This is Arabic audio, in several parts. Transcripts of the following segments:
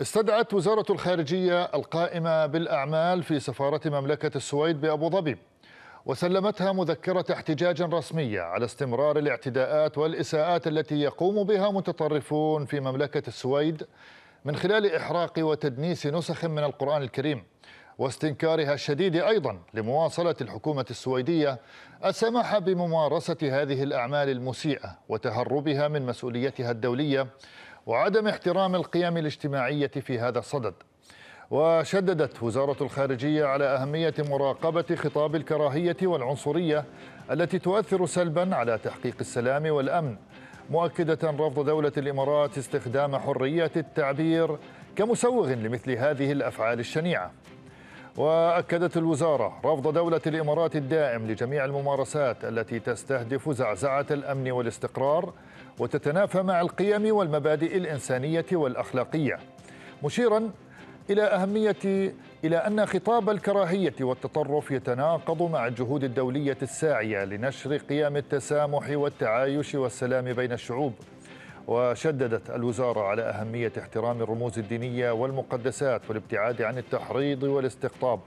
استدعت وزارة الخارجية القائمة بالأعمال في سفارة مملكة السويد بأبو ظبي وسلمتها مذكرة احتجاج رسمية على استمرار الاعتداءات والإساءات التي يقوم بها متطرفون في مملكة السويد من خلال إحراق وتدنيس نسخ من القرآن الكريم واستنكارها الشديد أيضا لمواصلة الحكومة السويدية السماح بممارسة هذه الأعمال المسيئة وتهربها من مسؤوليتها الدولية وعدم احترام القيم الاجتماعية في هذا الصدد وشددت وزارة الخارجية على أهمية مراقبة خطاب الكراهية والعنصرية التي تؤثر سلبا على تحقيق السلام والأمن مؤكدة رفض دولة الإمارات استخدام حرية التعبير كمسوغ لمثل هذه الأفعال الشنيعة وأكدت الوزارة رفض دولة الإمارات الدائم لجميع الممارسات التي تستهدف زعزعة الأمن والاستقرار وتتنافى مع القيم والمبادئ الإنسانية والأخلاقية مشيرا إلى أهمية إلى أن خطاب الكراهية والتطرف يتناقض مع الجهود الدولية الساعية لنشر قيم التسامح والتعايش والسلام بين الشعوب وشددت الوزارة على أهمية احترام الرموز الدينية والمقدسات والابتعاد عن التحريض والاستقطاب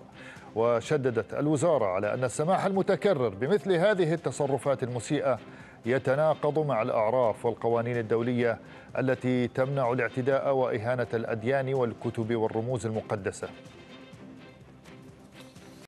وشددت الوزارة على أن السماح المتكرر بمثل هذه التصرفات المسيئة يتناقض مع الأعراف والقوانين الدولية التي تمنع الاعتداء وإهانة الأديان والكتب والرموز المقدسة